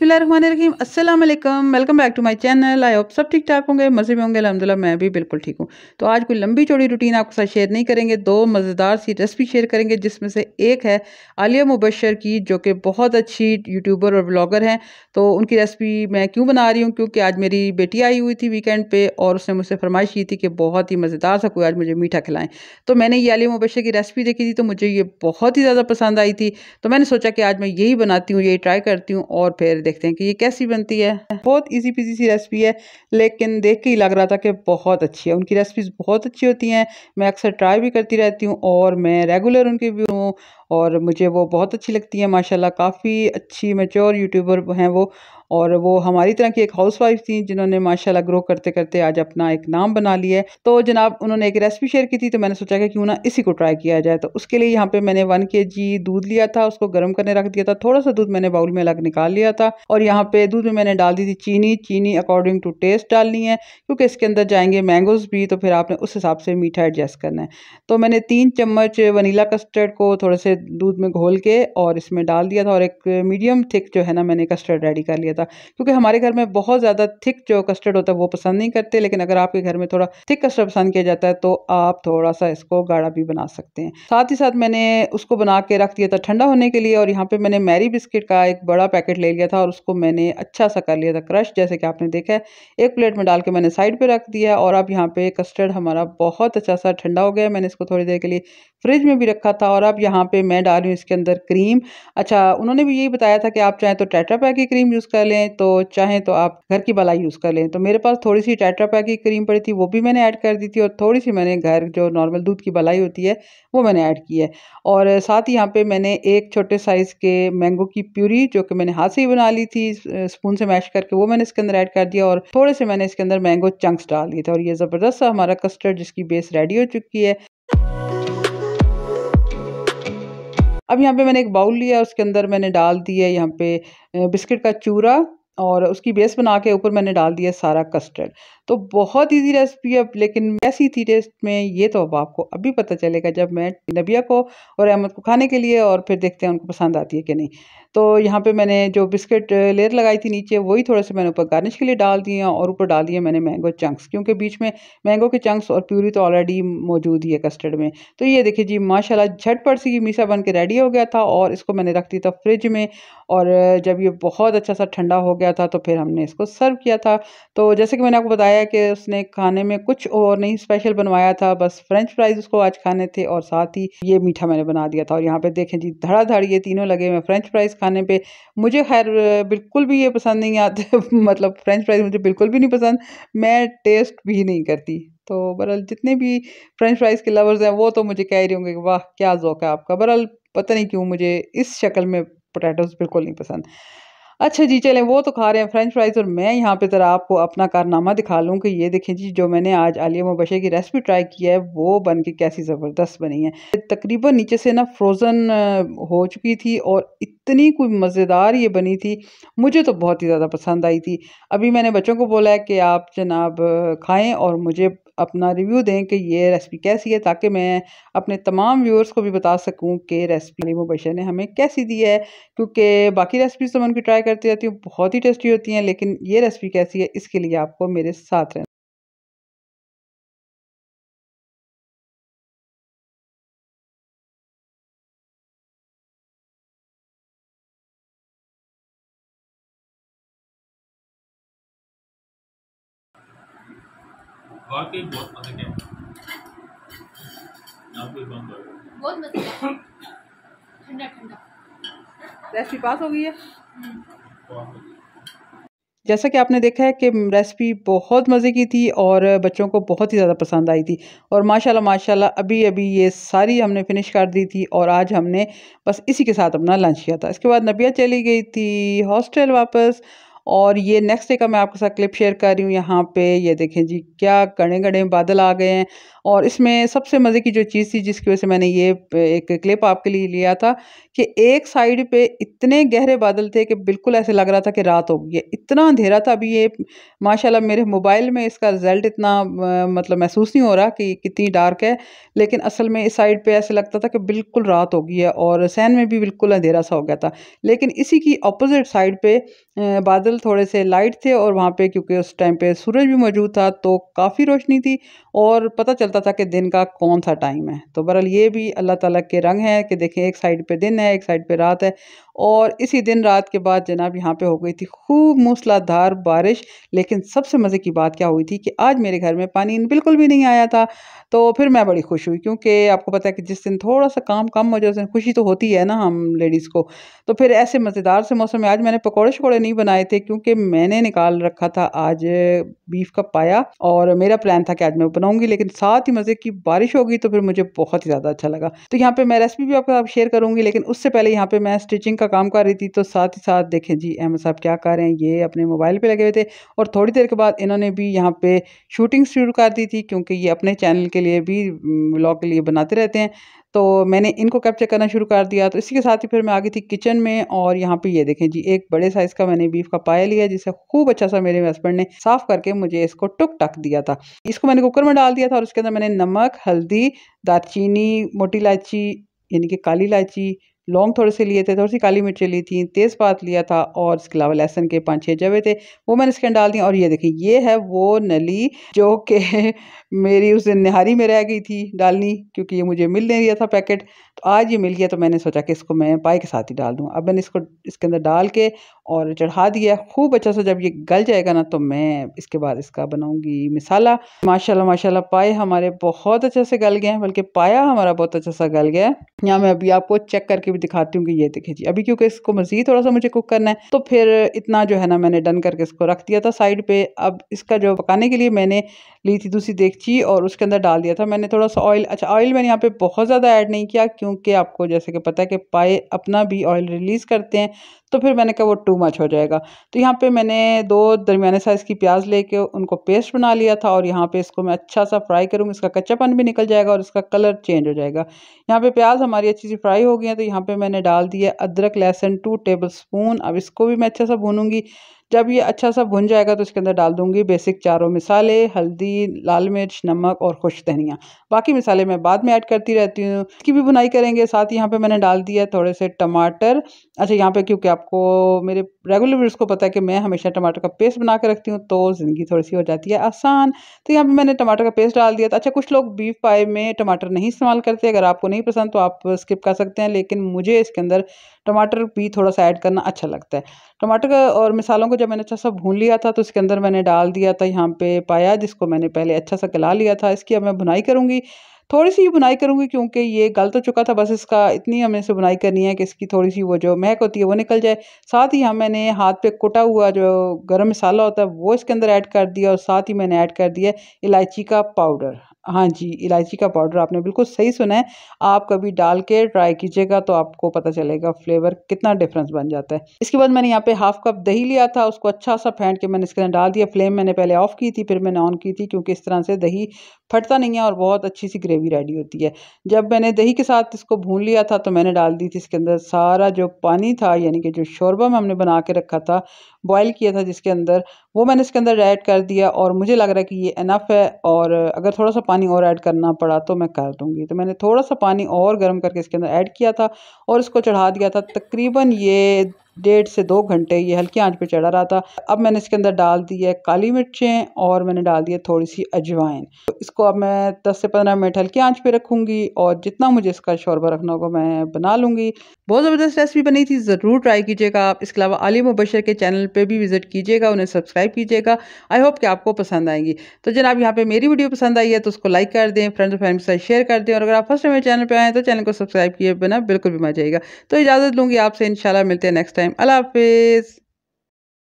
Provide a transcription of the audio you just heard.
बिसमीम अल्लाम welcome back to my channel I hope सब ठीक ठाक होंगे मज़े में होंगे अलहमदिल्ला मैं भी बिल्कुल ठीक हूँ तो आज कोई लंबी चौड़ी रूटीन आपके साथ शेयर नहीं करेंगे दो मज़ेदार सी रेसिपी शेयर करेंगे जिसमें से एक है आलिया मुबशर की जो कि बहुत अच्छी यूट्यूबर और ब्लॉगर हैं तो उनकी रेसिपी मैं क्यों बना रही हूँ क्योंकि आज मेरी बेटी आई हुई थी वीकेंड पर और उसने मुझसे फरमाइश की थी कि बहुत ही मज़ेदार सा कोई आज मुझे मीठा खिलाएं तो मैंने ये आलिया मुबशर की रेसिपी देखी थी तो मुझे ये बहुत ही ज़्यादा पसंद आई थी तो मैंने सोचा कि आज मैं यही बनाती हूँ यही ट्राई करती हूँ और फिर देखते हैं कि ये कैसी बनती है बहुत इजी पिजी सी रेसिपी है लेकिन देख के ही लग रहा था कि बहुत अच्छी है उनकी रेसिपीज़ बहुत अच्छी होती हैं मैं अक्सर ट्राई भी करती रहती हूँ और मैं रेगुलर उनके भी हूँ और मुझे वो बहुत अच्छी लगती है माशाल्लाह काफ़ी अच्छी मेच्योर यूट्यूबर हैं वो और वो हमारी तरह की एक हाउस वाइफ थी जिन्होंने माशाल्लाह ग्रो करते करते आज अपना एक नाम बना लिया है तो जनाब उन्होंने एक रेसिपी शेयर की थी तो मैंने सोचा कि क्यों ना इसी को ट्राई किया जाए तो उसके लिए यहाँ पे मैंने वन के दूध लिया था उसको गर्म करने रख दिया था थोड़ा सा दूध मैंने बाउल में अलग निकाल लिया था और यहाँ पे दूध में मैंने डाल दी थी चीनी चीनी अकॉर्डिंग टू टेस्ट डालनी है क्योंकि इसके अंदर जाएंगे मैंगोज भी तो फिर आपने उस हिसाब से मीठा एडजस्ट करना है तो मैंने तीन चम्मच वनीला कस्टर्ड को थोड़े से दूध में घोल के और इसमें डाल दिया था और एक मीडियम थिक जो है ना मैंने कस्टर्ड रेडी कर लिया था होता क्योंकि हमारे घर में बहुत ज़्यादा थिक जो कस्टर्ड होता है वो पसंद नहीं करते लेकिन अगर आपके घर में थोड़ा थिक कस्टर्ड पसंद किया जाता है तो आप थोड़ा सा इसको गाढ़ा भी बना सकते हैं साथ ही साथ मैंने उसको बना के रख दिया था ठंडा होने के लिए और यहाँ पर मैंने मैरी बिस्किट का एक बड़ा पैकेट ले लिया था और उसको मैंने अच्छा सा कर लिया था क्रश जैसे कि आपने देखा है एक प्लेट में डाल के मैंने साइड पर रख दिया और अब यहाँ पर कस्टर्ड हमारा बहुत अच्छा सा ठंडा हो गया मैंने इसको थोड़ी देर के लिए फ्रिज में भी रखा था और अब यहाँ पे मैं डाल रही हूँ इसके अंदर क्रीम अच्छा उन्होंने भी यही बताया था कि आप चाहें तो टेट्रा पैक की क्रीम यूज़ कर लें तो चाहें तो आप घर की बलाई यूज़ कर लें तो मेरे पास थोड़ी सी टाइट्रापैक की क्रीम पड़ी थी वो भी मैंने ऐड कर दी थी और थोड़ी सी मैंने घर जो नॉर्मल दूध की बलाई होती है वो मैंने ऐड की है और साथ ही यहाँ पर मैंने एक छोटे साइज़ के मैंगो की प्यूरी जो कि मैंने हाथ से ही बना ली थी स्पून से मैश करके वो मैंने इसके अंदर ऐड कर दिया और थोड़े से मैंने इसके अंदर मैंगो चंक्स डाल दिए थे और ये ज़बरदस्त हमारा कस्टर्ड जिसकी बेस रेडी हो चुकी है अब यहाँ पे मैंने एक बाउल लिया उसके अंदर मैंने डाल दिया यहाँ पे बिस्किट का चूरा और उसकी बेस बना के ऊपर मैंने डाल दिया सारा कस्टर्ड तो बहुत ईजी रेसिपी है लेकिन ऐसी थी टेस्ट में ये तो अब आपको अभी पता चलेगा जब मैं नबिया को और अहमद को खाने के लिए और फिर देखते हैं उनको पसंद आती है कि नहीं तो यहाँ पे मैंने जो बिस्किट लेयर लगाई थी नीचे वही थोड़े से मैंने ऊपर गार्निश के लिए डाल दिए और ऊपर डाल दिए मैंने मैंगो चंक्स क्योंकि बीच में मैंगो के चंक्स और प्यूरी तो ऑलरेडी मौजूद ही है कस्टर्ड में तो ये देखिए जी माशाल्लाह झटपट से ये मीसा बन के रेडी हो गया था और इसको मैंने रख दिया था फ्रिज में और जब ये बहुत अच्छा सा ठंडा हो गया था तो फिर हमने इसको सर्व किया था तो जैसे कि मैंने आपको बताया बताया कि उसने खाने में कुछ और नहीं स्पेशल बनवाया था बस फ्रेंच फ्राइज उसको आज खाने थे और साथ ही ये मीठा मैंने बना दिया था और यहाँ पे देखें जी धड़ाधड़ ये तीनों लगे हुए फ्रेंच फ्राइज खाने पे मुझे खैर बिल्कुल भी ये पसंद नहीं आते मतलब फ्रेंच फ्राइज मुझे बिल्कुल भी नहीं पसंद मैं टेस्ट भी नहीं करती तो बरअल जितने भी फ्रेंच फ्राइज़ के लवर्स हैं वो तो मुझे कह रही होंगे कि वाह क्या ओज़ है आपका बरअल पता नहीं क्यों मुझे इस शक्ल में पोटैटोज़ बिल्कुल नहीं पसंद अच्छा जी चलें वो तो खा रहे हैं फ्रेंच फ्राइज़ और मैं यहाँ पे ज़रा आपको अपना कारनामा दिखा लूँ कि ये देखें जी जो मैंने आज आलिया मुबशे की रेसिपी ट्राई की है वो बन के कैसी ज़बरदस्त बनी है तकरीबन नीचे से ना फ्रोज़न हो चुकी थी और इतनी कोई मज़ेदार ये बनी थी मुझे तो बहुत ही ज़्यादा पसंद आई थी अभी मैंने बच्चों को बोला है कि आप जनाब खाएँ और मुझे अपना रिव्यू दें कि ये रेसिपी कैसी है ताकि मैं अपने तमाम व्यूअर्स को भी बता सकूँ कि रेसिपी मुबशर ने हमें कैसी दी है क्योंकि बाकी रेसिपीज़ तो मैं उनकी ट्राई करती रहती हूँ बहुत ही टेस्टी होती हैं लेकिन ये रेसिपी कैसी है इसके लिए आपको मेरे साथ रहना वाकई बहुत मजा क्या आपको बहुत ठंडा ठंडा रेसिपी पास हो गई है हम्म। जैसा कि आपने देखा है कि रेसिपी बहुत मज़े की थी और बच्चों को बहुत ही ज़्यादा पसंद आई थी और माशाल्लाह माशाल्लाह अभी अभी ये सारी हमने फिनिश कर दी थी और आज हमने बस इसी के साथ अपना लंच किया था इसके बाद नबिया चली गई थी हॉस्टल वापस और ये नेक्स्ट डे का मैं आपके साथ क्लिप शेयर कर रही हूँ यहाँ पे ये देखें जी क्या कड़े घने बादल आ गए हैं और इसमें सबसे मज़े की जो चीज़ थी जिसकी वजह से मैंने ये एक क्लिप आपके लिए लिया था कि एक साइड पे इतने गहरे बादल थे कि बिल्कुल ऐसे लग रहा था कि रात होगी है इतना अंधेरा था अभी ये माशाल्लाह मेरे मोबाइल में इसका रिज़ल्ट इतना मतलब महसूस नहीं हो रहा कि कितनी डार्क है लेकिन असल में इस साइड पर ऐसे लगता था कि बिल्कुल रात होगी है और सैन में भी बिल्कुल अंधेरा सा हो गया था लेकिन इसी की अपोजिट साइड पर बादल थोड़े से लाइट थे और वहाँ पर क्योंकि उस टाइम पर सूरज भी मौजूद था तो काफ़ी रोशनी थी और पता चलता था कि दिन का कौन सा टाइम है तो बहरहाल ये भी अल्लाह ताला के रंग है कि देखें एक साइड पे दिन है एक साइड पे रात है और इसी दिन रात के बाद जनाब यहाँ पे हो गई थी खूब मूसलाधार बारिश लेकिन सबसे मज़े की बात क्या हुई थी कि आज मेरे घर में पानी बिल्कुल भी नहीं आया था तो फिर मैं बड़ी खुश हुई क्योंकि आपको पता है कि जिस दिन थोड़ा सा काम कम हो जाए उस दिन खुशी तो होती है ना हम लेडीज़ को तो फिर ऐसे मज़ेदार से मौसम में आज मैंने पकौड़े शकौड़े नहीं बनाए थे क्योंकि मैंने निकाल रखा था आज बीफ का पाया और मेरा प्लान था कि आज मैं बनाऊँगी लेकिन साथ ही मज़े की बारिश होगी तो फिर मुझे बहुत ही ज़्यादा अच्छा लगा तो यहाँ पर मैं रेसिपी भी आपके साथ शेयर करूँगी लेकिन उससे पहले यहाँ पर मैं स्टिचिंग का काम कर रही थी तो साथ ही साथ देखें जी अहमद साहब क्या कर रहे हैं ये अपने मोबाइल पे लगे हुए थे और थोड़ी देर के बाद इन्होंने भी यहाँ पे शूटिंग शुरू कर दी थी क्योंकि ये अपने चैनल के लिए भी ब्लॉग के लिए बनाते रहते हैं तो मैंने इनको कैप्चर करना शुरू कर दिया तो इसी के साथ ही फिर मैं आ गई थी किचन में और यहाँ पे ये देखें जी एक बड़े साइज़ का मैंने बीफ का पाया लिया जिसे खूब अच्छा सा मेरे हस्बैंड ने साफ़ करके मुझे इसको टुक टक दिया था इसको मैंने कुकर में डाल दिया था और उसके अंदर मैंने नमक हल्दी दालचीनी मोटी इलायची यानी कि काली इलायची लौंग थोड़े से लिए थे थोड़ी सी काली मिर्चें ली थी तेज़पात लिया था और इसके अलावा लहसन के पाँच छः जवे थे वो मैंने इसके डाल दिया और ये देखें ये है वो नली जो कि मेरी उस दिन निहारी में रह गई थी डालनी क्योंकि ये मुझे मिल नहीं रहा था पैकेट आज ये मिल गया तो मैंने सोचा कि इसको मैं पाए के साथ ही डाल दूँ अब मैंने इसको इसके अंदर डाल के और चढ़ा दिया खूब अच्छा सा जब ये गल जाएगा ना तो मैं इसके बाद इसका बनाऊँगी मिसाला माशाल्लाह माशाल्लाह पाए हमारे बहुत अच्छे से गल गए हैं बल्कि पाया हमारा बहुत अच्छा सा गल गया है यहाँ मैं अभी आपको चेक करके भी दिखाती हूँ कि ये देखे जी अभी क्योंकि इसको मज़ीद थोड़ा सा मुझे कुक करना है तो फिर इतना जो है ना मैंने डन करके इसको रख दिया था साइड पर अब इसका जो पकाने के लिए मैंने ली थी दूसरी देखची और उसके अंदर डाल दिया था मैंने थोड़ा सा ऑयल अच्छा ऑयल मैंने यहाँ पर बहुत ज़्यादा ऐड नहीं किया क्यों क्योंकि आपको जैसे कि पता है कि पाए अपना भी ऑयल रिलीज़ करते हैं तो फिर मैंने कहा वो टू मच हो जाएगा तो यहाँ पे मैंने दो दरमिया साइज़ की प्याज लेके उनको पेस्ट बना लिया था और यहाँ पे इसको मैं अच्छा सा फ्राई करूँगी इसका कच्चापन भी निकल जाएगा और इसका कलर चेंज हो जाएगा यहाँ पे प्याज हमारी अच्छी सी फ्राई हो गई है तो यहाँ पे मैंने डाल दिया अदरक लहसन टू टेबल स्पून अब इसको भी मैं अच्छा सा भूनूंगी जब ये अच्छा सा भुन जाएगा तो इसके अंदर डाल दूंगी बेसिक चारों मिसाले हल्दी लाल मिर्च नमक और खुश धनिया बाकी मिसाले मैं बाद में ऐड करती रहती हूँ इसकी भी बुनाई करेंगे साथ यहाँ पे मैंने डाल दिया थोड़े से टमाटर अच्छा यहाँ पे क्योंकि आपको मेरे रेगुलर व्यूर्स को पता है कि मैं हमेशा टमाटर का पेस्ट बना रखती हूँ तो ज़िंदगी थोड़ी सी हो जाती है आसान तो यहाँ पर मैंने टमाटर का पेस्ट डाल दिया था अच्छा कुछ लोग बीफ पाए में टमाटर नहीं इस्तेमाल करते अगर आपको नहीं पसंद तो आप स्किप कर सकते हैं लेकिन मुझे इसके अंदर टमाटर भी थोड़ा सा ऐड करना अच्छा लगता है टमाटर का और मिसालों को जब मैंने अच्छा सा भून लिया था तो इसके अंदर मैंने डाल दिया था यहाँ पे पाया जिसको मैंने पहले अच्छा सा गला लिया था इसकी अब मैं बुनाई करूँगी थोड़ी सी बुनाई करूँगी क्योंकि ये गल तो चुका था बस इसका इतनी हमें से बुनाई करनी है कि इसकी थोड़ी सी वो जो महक होती है वो निकल जाए साथ ही हम मैंने हाथ पे कुटा हुआ जो गरम मसाला होता है वो इसके अंदर ऐड कर दिया और साथ ही मैंने ऐड कर दिया इलायची का पाउडर हाँ जी इलायची का पाउडर आपने बिल्कुल सही सुना है आप कभी डाल के ट्राई कीजिएगा तो आपको पता चलेगा फ्लेवर कितना डिफरेंस बन जाता है इसके बाद मैंने यहाँ पे हाफ कप दही लिया था उसको अच्छा सा फेंट के मैंने इसके अंदर डाल दिया फ्लेम मैंने पहले ऑफ की थी फिर मैंने ऑन की थी क्योंकि इस तरह से दही फटता नहीं है और बहुत अच्छी सी ग्रेवी रेडी होती है जब मैंने दही के साथ इसको भून लिया था तो मैंने डाल दी थी इसके अंदर सारा जो पानी था यानी कि जो शोरबा में हमने बना के रखा था बॉयल किया था जिसके अंदर वो मैंने इसके अंदर ऐड कर दिया और मुझे लग रहा है कि ये इनफ है और अगर थोड़ा सा पानी और ऐड करना पड़ा तो मैं कर दूँगी तो मैंने थोड़ा सा पानी और गर्म करके इसके अंदर ऐड किया था और इसको चढ़ा दिया था तकरीबन ये डेढ़ से दो घंटे ये हल्की आंच पे चढ़ा रहा था अब मैंने इसके अंदर डाल दी है काली मिर्चें और मैंने डाल दिए थोड़ी सी अजवाइन तो इसको अब मैं 10 से 15 मिनट हल्की आंच पे रखूंगी और जितना मुझे इसका शोरबा रखना होगा मैं बना लूँगी बहुत ज़बरदस्त रेसिपी बनी थी ज़रूर ट्राई कीजिएगा आप इसके अलावा आलिम मुबशर के चैनल पर भी विज़िट कीजिएगा उन्हें सब्सक्राइब कीजिएगा आई होप कि आपको पसंद आएंगी तो जनाब यहाँ पर मेरी वीडियो पसंद आई है तो उसको लाइक कर दें फ्रेंड्स और फैमिली के साथ शेयर कर दें और अगर आप फर्स्ट टाइम मेरे चैनल पर आएँ तो चैनल को सब्सक्राइब किए बिना बिल्कुल भी मजा आएगा तो इजाज़त लूँगी आपसे इन मिलते हैं नेक्स्ट time. Allah Hafiz.